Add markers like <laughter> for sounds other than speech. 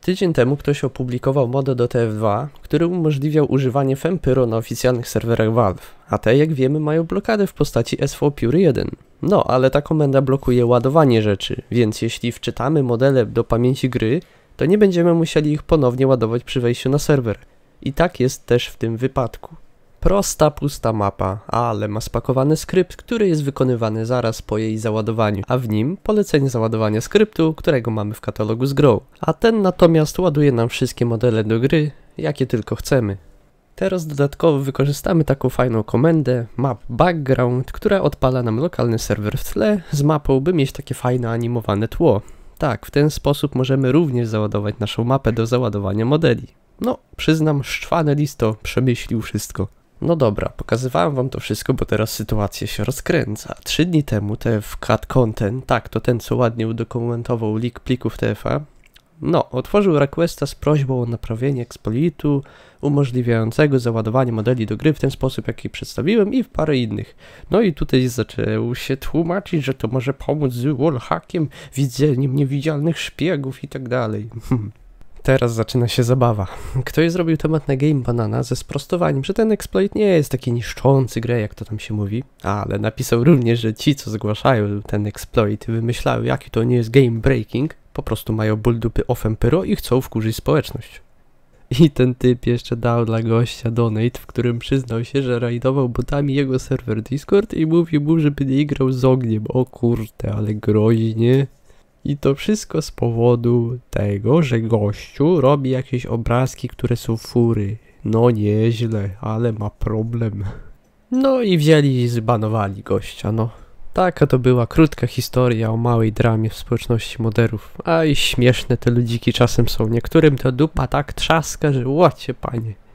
Tydzień temu ktoś opublikował modę do TF2, który umożliwiał używanie Fempyro na oficjalnych serwerach Valve, a te jak wiemy mają blokadę w postaci SV Pure 1. No, ale ta komenda blokuje ładowanie rzeczy, więc jeśli wczytamy modele do pamięci gry, to nie będziemy musieli ich ponownie ładować przy wejściu na serwer. I tak jest też w tym wypadku. Prosta, pusta mapa, ale ma spakowany skrypt, który jest wykonywany zaraz po jej załadowaniu, a w nim polecenie załadowania skryptu, którego mamy w katalogu z grą. A ten natomiast ładuje nam wszystkie modele do gry, jakie tylko chcemy. Teraz dodatkowo wykorzystamy taką fajną komendę map background, która odpala nam lokalny serwer w tle z mapą, by mieć takie fajne animowane tło. Tak, w ten sposób możemy również załadować naszą mapę do załadowania modeli. No, przyznam, szczwane listo przemyślił wszystko. No dobra, pokazywałem wam to wszystko, bo teraz sytuacja się rozkręca. Trzy dni temu TF Cat Content, tak, to ten co ładnie udokumentował leak plików TFA, no, otworzył requesta z prośbą o naprawienie exploitu umożliwiającego załadowanie modeli do gry w ten sposób, jaki przedstawiłem i w parę innych. No i tutaj zaczął się tłumaczyć, że to może pomóc z wallhackiem, widzeniem niewidzialnych szpiegów i tak dalej. <laughs> Hmm. Teraz zaczyna się zabawa. Ktoś zrobił temat na Game Banana ze sprostowaniem, że ten exploit nie jest taki niszczący grę, jak to tam się mówi, ale napisał również, że ci, co zgłaszają ten exploit wymyślały, wymyślają, jaki to nie jest game breaking, po prostu mają ból dupy ofem pyro i chcą wkurzyć społeczność. I ten typ jeszcze dał dla gościa donate, w którym przyznał się, że rajdował botami jego serwer Discord i mówił mu, żeby nie grał z ogniem. O kurde, ale groźnie. I to wszystko z powodu tego, że gościu robi jakieś obrazki, które są fury. No nieźle, ale ma problem. No i wzięli i zbanowali gościa, no. Taka to była krótka historia o małej dramie w społeczności moderów. A i śmieszne te ludziki czasem są. Niektórym to dupa tak trzaska, że łacie panie.